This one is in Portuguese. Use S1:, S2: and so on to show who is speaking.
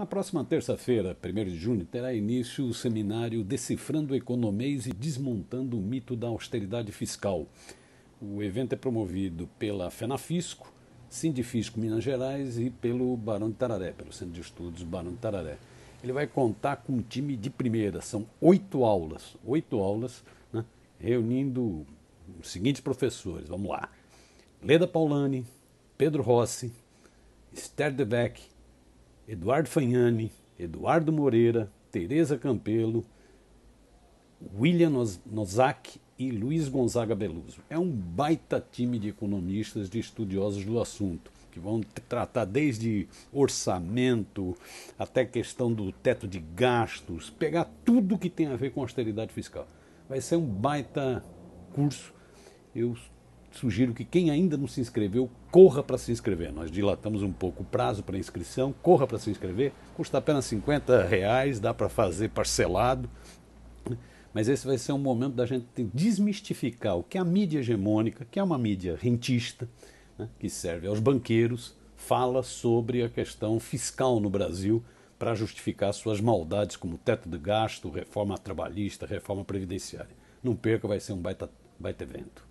S1: Na próxima terça-feira, 1 de junho, terá início o seminário Decifrando Economês e Desmontando o Mito da Austeridade Fiscal. O evento é promovido pela FENAFISCO, Sindifisco Minas Gerais e pelo Barão de Tararé, pelo Centro de Estudos Barão de Tararé. Ele vai contar com um time de primeira, são oito aulas, oito aulas, né, reunindo os seguintes professores, vamos lá. Leda Paulani, Pedro Rossi, Esther Debeck, Eduardo Fagnani, Eduardo Moreira, Tereza Campelo, William Nozak e Luiz Gonzaga Beluso. É um baita time de economistas, de estudiosos do assunto, que vão tratar desde orçamento até questão do teto de gastos, pegar tudo que tem a ver com austeridade fiscal. Vai ser um baita curso. Eu sugiro que quem ainda não se inscreveu, corra para se inscrever. Nós dilatamos um pouco o prazo para inscrição, corra para se inscrever, custa apenas 50 reais, dá para fazer parcelado. Mas esse vai ser um momento da gente desmistificar o que é a mídia hegemônica, que é uma mídia rentista, né, que serve aos banqueiros, fala sobre a questão fiscal no Brasil para justificar suas maldades como teto de gasto, reforma trabalhista, reforma previdenciária. Não perca, vai ser um baita, baita evento.